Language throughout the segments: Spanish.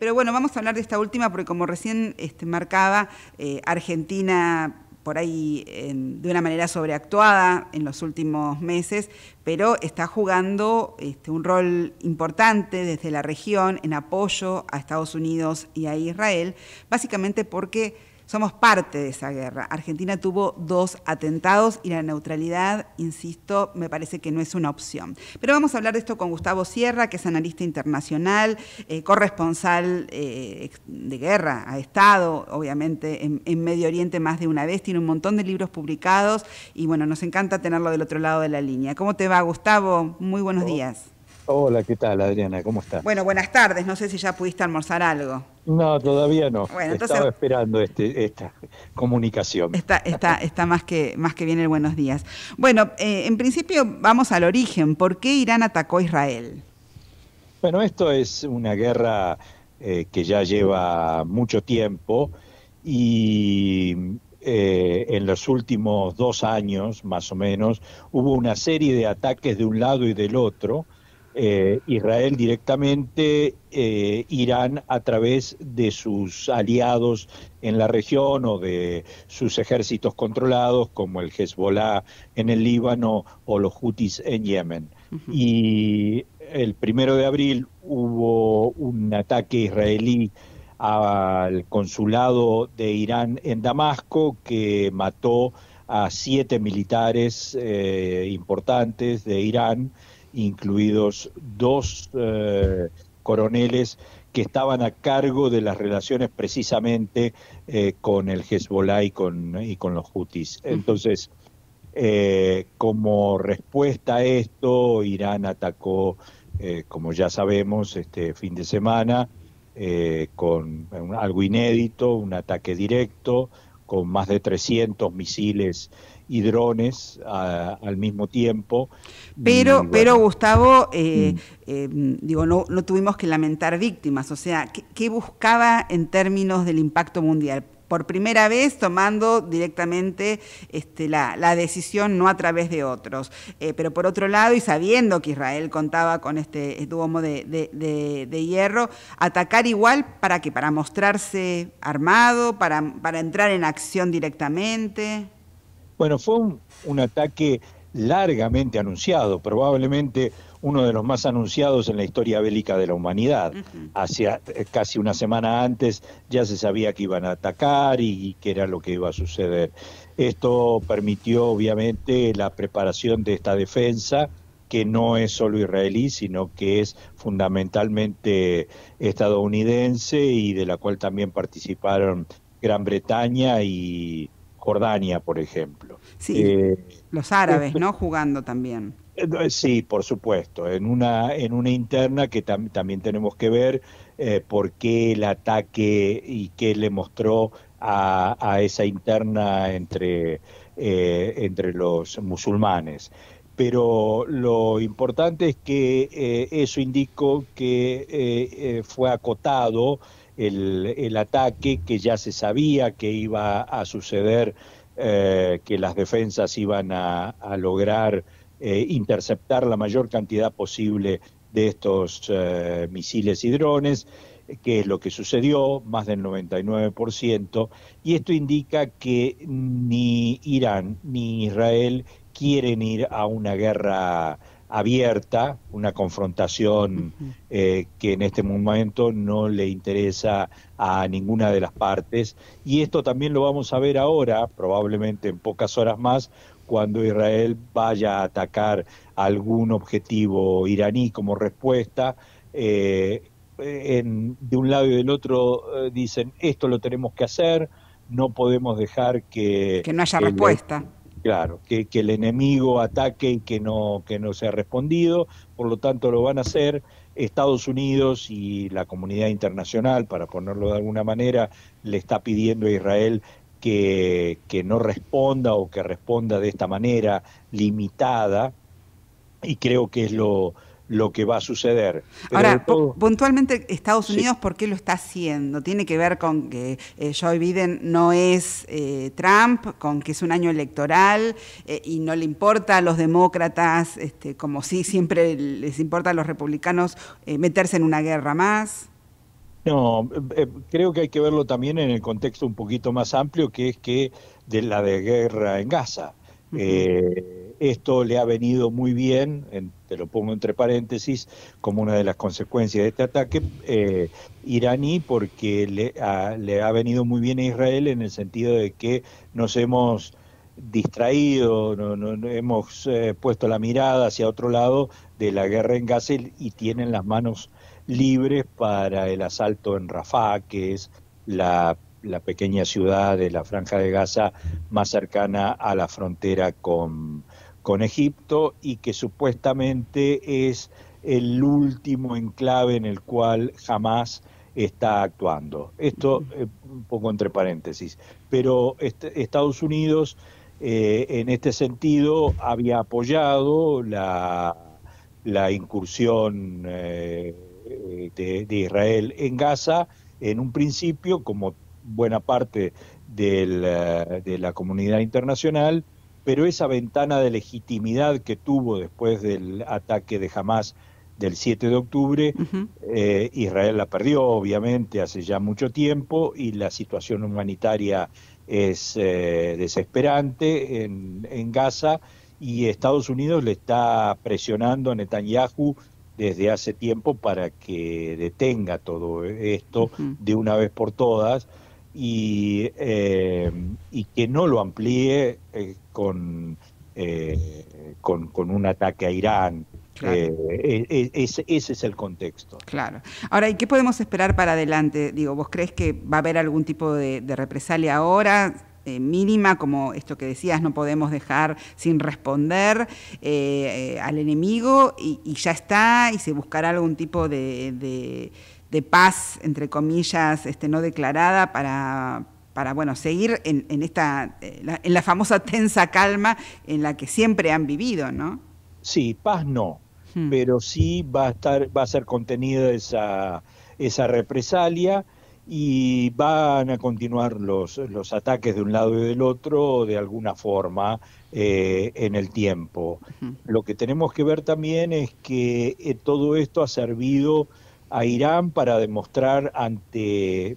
Pero bueno, vamos a hablar de esta última porque como recién este, marcaba, eh, Argentina por ahí de una manera sobreactuada en los últimos meses, pero está jugando este, un rol importante desde la región en apoyo a Estados Unidos y a Israel, básicamente porque somos parte de esa guerra. Argentina tuvo dos atentados y la neutralidad, insisto, me parece que no es una opción. Pero vamos a hablar de esto con Gustavo Sierra, que es analista internacional, eh, corresponsal eh, de guerra, ha estado, obviamente, en, Medio Oriente más de una vez, tiene un montón de libros publicados y bueno, nos encanta tenerlo del otro lado de la línea. ¿Cómo te va, Gustavo? Muy buenos oh. días. Hola, ¿qué tal, Adriana? ¿Cómo estás? Bueno, buenas tardes. No sé si ya pudiste almorzar algo. No, todavía no. Estaba esperando este, esta comunicación. Está, está, más, que, más que bien el buenos días. Bueno, eh, en principio vamos al origen. ¿Por qué Irán atacó a Israel? Bueno, esto es una guerra eh, que ya lleva mucho tiempo y eh, en los últimos dos años, más o menos, hubo una serie de ataques de un lado y del otro eh, Israel directamente, eh, Irán a través de sus aliados en la región o de sus ejércitos controlados como el Hezbollah en el Líbano o los Houthis en Yemen. Y el primero de abril hubo un ataque israelí al consulado de Irán en Damasco que mató a siete militares eh, importantes de Irán incluidos dos eh, coroneles que estaban a cargo de las relaciones precisamente eh, con el Hezbollah y con, y con los hutis. Entonces, eh, como respuesta a esto, Irán atacó, como ya sabemos, este fin de semana, con algo inédito, un ataque directo con más de 300 misiles y drones ah, al mismo tiempo. Pero, pero Gustavo, eh, mm. eh, digo, no, no, tuvimos que lamentar víctimas, o sea, ¿qué buscaba en términos del impacto mundial? por primera vez tomando directamente este, la, decisión no a través de otros. Eh, pero por otro lado, y sabiendo que Israel contaba con este duomo de, hierro, atacar igual para que para mostrarse armado, para, entrar en acción directamente. Bueno, fue un ataque largamente anunciado, probablemente uno de los más anunciados en la historia bélica de la humanidad. Hacia eh, casi una semana antes ya se sabía que iban a atacar y, qué era lo que iba a suceder. Esto permitió obviamente la preparación de esta defensa que no es solo israelí, sino que es fundamentalmente estadounidense y de la cual también participaron Gran Bretaña y Jordania, por ejemplo. Sí, eh, los árabes, este ¿no? Jugando también. Eh, sí, por supuesto, en una, en una interna que también tenemos que ver eh, por qué el ataque y qué le mostró a, esa interna entre, eh, entre los musulmanes. Pero lo importante es que eso indicó que fue acotado el, el ataque, que ya se sabía que iba a suceder, que las defensas iban a lograr eh, interceptar la mayor cantidad posible de estos eh, misiles y drones, que es lo que sucedió, más del 99%, y esto indica que ni Irán ni Israel quieren ir a una guerra abierta, una confrontación eh, que en este momento no le interesa a ninguna de las partes. Y esto también lo vamos a ver ahora, probablemente en pocas horas más, cuando Israel vaya a atacar algún objetivo iraní como respuesta, eh, de un lado y del otro eh, dicen esto lo tenemos que hacer, no podemos dejar que... Que no haya respuesta. Claro, que, que, el enemigo ataque y que no, que no sea respondido, por lo tanto lo van a hacer. Estados Unidos y la comunidad internacional, para ponerlo de alguna manera, le está pidiendo a Israel que, no responda o que responda de esta manera limitada y creo que es lo, lo que va a suceder. Ahora, puntualmente Estados Unidos, ¿por qué lo está haciendo? ¿Tiene que ver con que eh, Joe Biden no es eh, Trump, con que es un año electoral eh, y no le importa a los demócratas, este, como siempre les importa a los republicanos, meterse en una guerra más? No, eh, creo que hay que verlo también en el contexto un poquito más amplio, que es que de la de guerra en Gaza. Eh, esto le ha venido muy bien, te lo pongo entre paréntesis, como una de las consecuencias de este ataque eh, iraní, porque le le ha venido muy bien a Israel en el sentido de que nos hemos distraído, no, no, hemos eh, puesto la mirada hacia otro lado de la guerra en Gaza y tienen las manos libres para el asalto en Rafah, que es la, pequeña ciudad de la franja de Gaza más cercana a la frontera con, con Egipto y que supuestamente es el último enclave en el cual jamás está actuando. Esto eh, un poco entre paréntesis. Pero Estados Unidos eh, en este sentido había apoyado la, incursión eh, de, Israel en Gaza en un principio, como buena parte eh, de la comunidad internacional, pero esa ventana de legitimidad que tuvo después del ataque de Hamas del 7 de octubre, Israel la perdió obviamente hace ya mucho tiempo y la situación humanitaria es eh, desesperante en, en, Gaza y Estados Unidos le está presionando a Netanyahu desde hace tiempo para que detenga todo esto de una vez por todas y, eh, y que no lo amplíe eh, con, con, un ataque a Irán, eh, e, e, ese, es el contexto. Claro. Ahora, ¿y qué podemos esperar para adelante? Digo, ¿vos crees que va a haber algún tipo de, represalia ahora? Eh, mínima, como esto que decías, no podemos dejar sin responder eh, al enemigo y, ya está, y se buscará algún tipo de, paz, entre comillas, este, no declarada para, para bueno, seguir en, en esta, en la famosa tensa calma en la que siempre han vivido, ¿no? Sí, paz no, Hmm. pero sí va a estar, va a ser contenida esa, esa represalia y van a continuar los, los ataques de un lado y del otro de alguna forma eh, en el tiempo. Hmm. Lo que tenemos que ver también es que eh, todo esto ha servido a Irán para demostrar ante,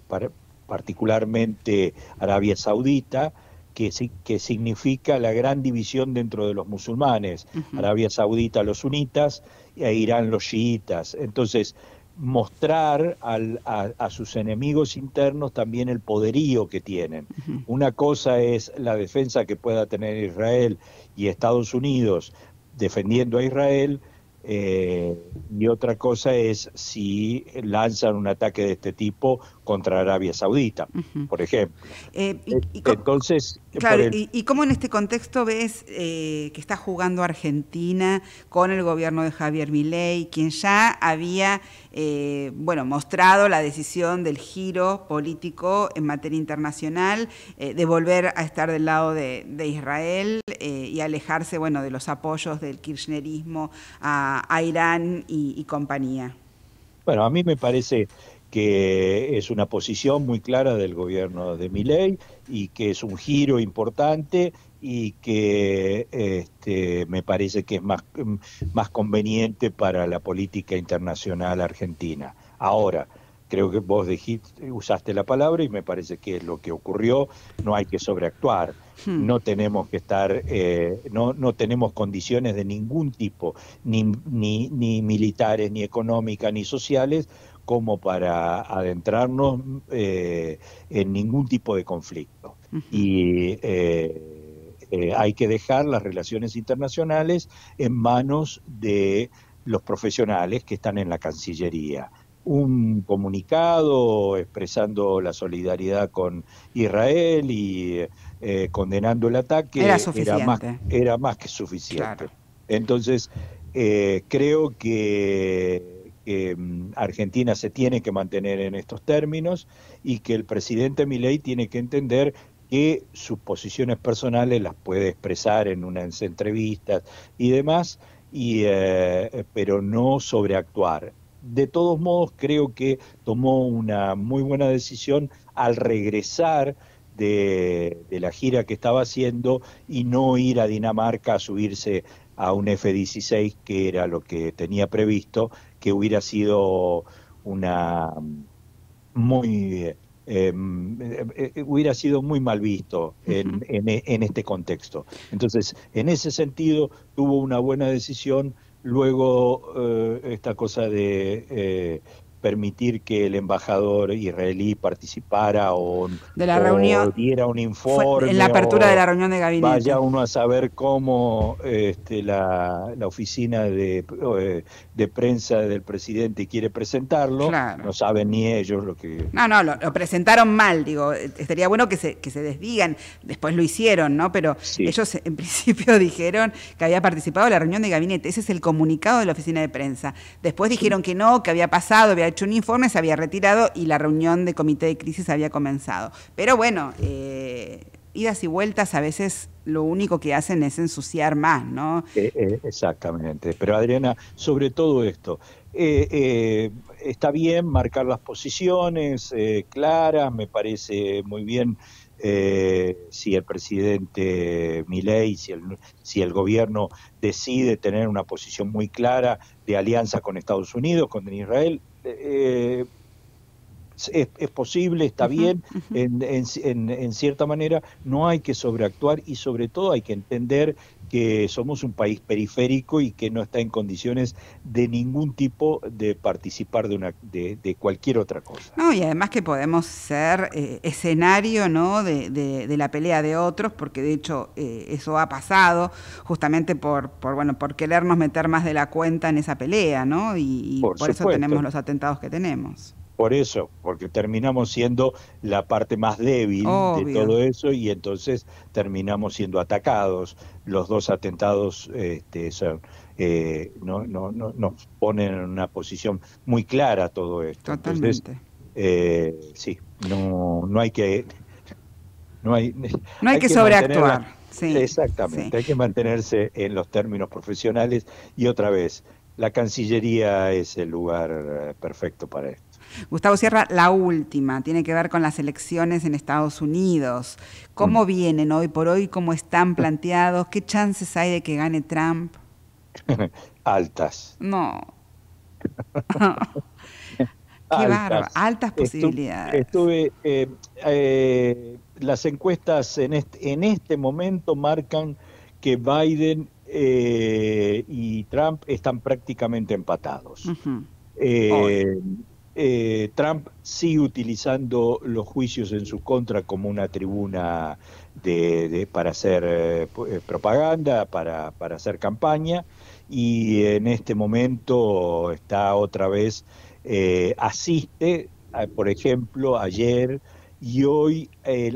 particularmente Arabia Saudita, que, significa la gran división dentro de los musulmanes, Arabia Saudita los sunitas e Irán los chiitas. Entonces, mostrar a, sus enemigos internos también el poderío que tienen. Una cosa es la defensa que pueda tener Israel y Estados Unidos defendiendo a Israel, eh, y otra cosa es si lanzan un ataque de este tipo contra Arabia Saudita, por ejemplo. Eh, eh, entonces, claro, y, y, cómo en este contexto ves eh, que está jugando Argentina con el gobierno de Javier Milei, quien ya había eh, bueno, mostrado la decisión del giro político en materia internacional, eh, de volver a estar del lado de, Israel eh, y alejarse, bueno, de los apoyos del kirchnerismo a, Irán y, y compañía. Bueno, a mí me parece que es una posición muy clara del gobierno de Miley y que es un giro importante y que este, me parece que es más, más conveniente para la política internacional argentina. Ahora, creo que vos dijiste, usaste la palabra y me parece que es lo que ocurrió, no hay que sobreactuar, hmm. no tenemos que estar, eh, no, no tenemos condiciones de ningún tipo, ni, ni, ni militares, ni económicas, ni sociales, como para adentrarnos eh, en ningún tipo de conflicto. Y eh, eh, hay que dejar las relaciones internacionales en manos de los profesionales que están en la Cancillería. Un comunicado expresando la solidaridad con Israel y eh, condenando el ataque era, más, era más, que suficiente. Entonces, eh, creo que mm, Argentina se tiene que mantener en estos términos y que el presidente Milei tiene que entender que sus posiciones personales las puede expresar en unas entrevistas y demás, y, eh, pero no sobreactuar. De todos modos, creo que tomó una muy buena decisión al regresar de la gira que estaba haciendo y no ir a Dinamarca a subirse a un F-16, que era lo que tenía previsto, que hubiera sido una muy Em, eh, eh, hubiera sido muy mal visto e, en, este contexto. Entonces, en ese sentido, tuvo una buena decisión. Luego, eh, esta cosa de permitir que el embajador israelí participara o, de la diera un informe. En la apertura de la reunión de gabinete. Vaya uno a saber cómo este, la, la, oficina de, eh, de, prensa del presidente quiere presentarlo. No saben ni ellos lo que... No, no, lo, presentaron mal, digo. Eh, estaría bueno que se, que se desdigan. Después lo hicieron, ¿no? Pero ellos en principio dijeron que había participado en la reunión de gabinete. Ese es el comunicado de la oficina de prensa. Después dijeron que no, que había pasado, había hecho un informe, se había retirado y la reunión de comité de crisis había comenzado. Pero bueno, eh, idas y vueltas a veces lo único que hacen es ensuciar más, ¿no? Eh, eh, exactamente. Pero Adriana, sobre todo esto, está bien marcar las posiciones claras, me parece muy bien. si el presidente Milei, si el, si el gobierno decide tener una posición muy clara de alianza con Estados Unidos, con Israel, eh, es, posible, está bien, en, cierta manera, no hay que sobreactuar y sobre todo hay que entender que somos un país periférico y que no está en condiciones de ningún tipo de participar de una de, cualquier otra cosa. No, y además que podemos ser eh, escenario De, la pelea de otros, porque de hecho eh, eso ha pasado justamente por, bueno, por querernos meter más de la cuenta en esa pelea, ¿no? Y, por eso tenemos los atentados que tenemos. Por eso, porque terminamos siendo la parte más débil de todo eso y entonces terminamos siendo atacados. Los dos atentados este, eh, no, no, nos ponen en una posición muy clara todo esto. Totalmente. Eh, sí, no, no hay que... No hay, no hay, que, sobreactuar. Exactamente, hay que mantenerse en los términos profesionales y otra vez, la Cancillería es el lugar eh, perfecto para esto. Gustavo Sierra, la última, tiene que ver con las elecciones en Estados Unidos. ¿Cómo mm. vienen hoy por hoy? ¿Cómo están planteados? ¿Qué chances hay de que gane Trump? Altas. No. Qué barba. altas posibilidades. Estuve, eh, eh, las encuestas en este, momento marcan que Biden eh, y Trump están prácticamente empatados. Eh, Trump sigue utilizando los juicios en su contra como una tribuna para hacer eh, propaganda, para, hacer campaña, y en este momento está otra vez, eh, asiste, por ejemplo, ayer y hoy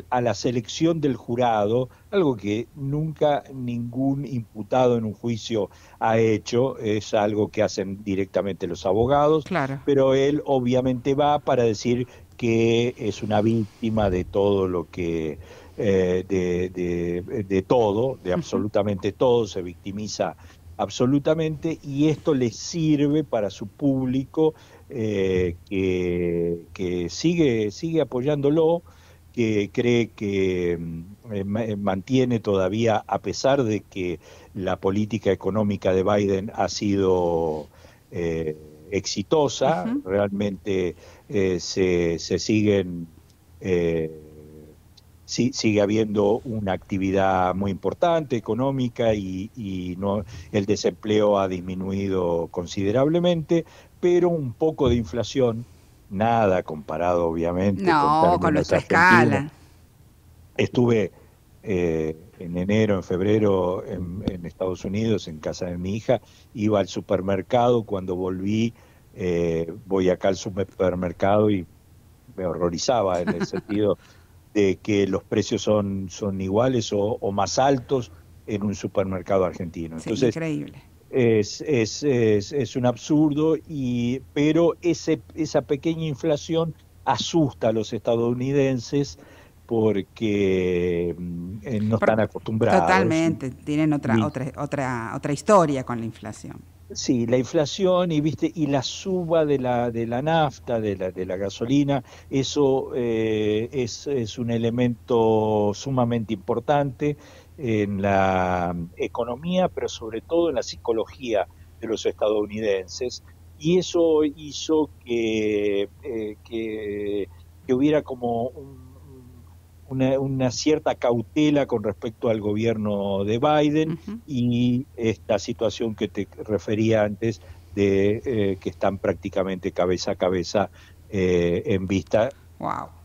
a la selección del jurado, algo que nunca ningún imputado en un juicio ha hecho, es algo que hacen directamente los abogados, pero él obviamente va para decir que es una víctima de todo lo que, eh, de, todo, de absolutamente todo, se victimiza absolutamente y esto le sirve para su público eh, que, que, sigue, sigue apoyándolo, que cree que mm, eh, eh, mantiene todavía, a pesar de que la política económica de Biden ha sido exitosa, realmente se, se, siguen sí, sigue habiendo una actividad muy importante económica y, no, el desempleo ha disminuido considerablemente, pero un poco de inflación, nada comparado obviamente. No, con, nuestra escala. Estuve eh, en enero, en febrero en, Estados Unidos, en casa de mi hija, iba al supermercado, cuando volví, eh, voy acá al supermercado y me horrorizaba en el sentido de este, que los precios son, son iguales o, más altos en un supermercado argentino. Es increíble. Es, un absurdo, y, pero ese, esa pequeña inflación asusta a los estadounidenses porque mm, eh, no están acostumbrados. Totalmente, tienen otra, otra, otra, otra historia con la inflación. Sí, la inflación y viste y la suba de la de la nafta, de la de la gasolina, eso eh, es, un elemento sumamente importante en la economía, pero sobre todo en la psicología de los estadounidenses y eso hizo que, eh, que hubiera como un una, cierta cautela con respecto al gobierno de Biden y esta situación que te refería antes de eh, que están prácticamente cabeza a cabeza eh, en vista.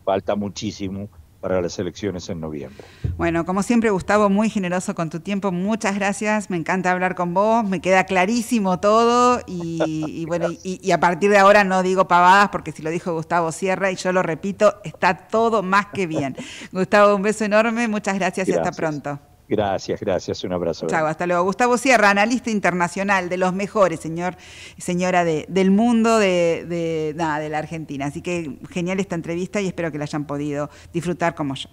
Falta muchísimo para las elecciones en noviembre. Bueno, como siempre, Gustavo, muy generoso con tu tiempo. Muchas gracias. Me encanta hablar con vos. Me queda clarísimo todo. Y, bueno, y, a partir de ahora no digo pavadas, porque si lo dijo Gustavo Sierra y yo lo repito, está todo más que bien. Gustavo, un beso enorme. Muchas gracias. y hasta pronto. Gracias, gracias. Un abrazo. Chao, hasta luego. Gustavo Sierra, analista internacional de los mejores, señor señora de, del mundo, de, de, nada, de la Argentina. Así que genial esta entrevista y espero que la hayan podido disfrutar como yo.